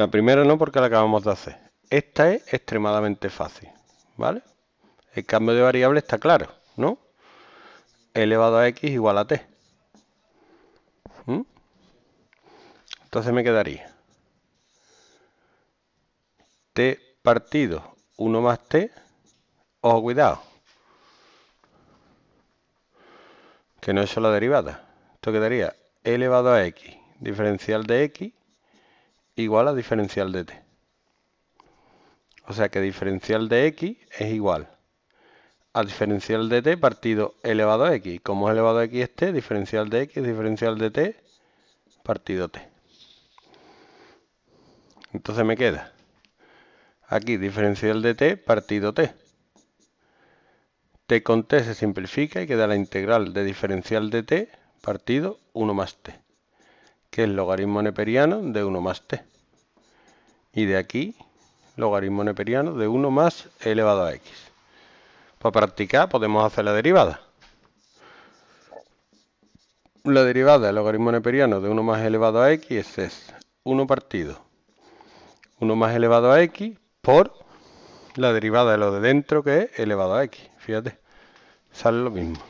La primera no porque la acabamos de hacer. Esta es extremadamente fácil, ¿vale? El cambio de variable está claro, ¿no? elevado a x igual a t. ¿Mm? Entonces me quedaría t partido 1 más t, ojo cuidado, que no es la derivada. Esto quedaría elevado a x, diferencial de x igual a diferencial de t. O sea que diferencial de x es igual a diferencial de t partido elevado a x. Como es elevado a x es t, diferencial de x es diferencial de t partido t. Entonces me queda aquí diferencial de t partido t. t con t se simplifica y queda la integral de diferencial de t partido 1 más t que es logaritmo neperiano de 1 más t. Y de aquí, logaritmo neperiano de 1 más elevado a x. Para practicar podemos hacer la derivada. La derivada del logaritmo neperiano de 1 más elevado a x es 1 partido 1 más elevado a x por la derivada de lo de dentro que es elevado a x. Fíjate, sale lo mismo.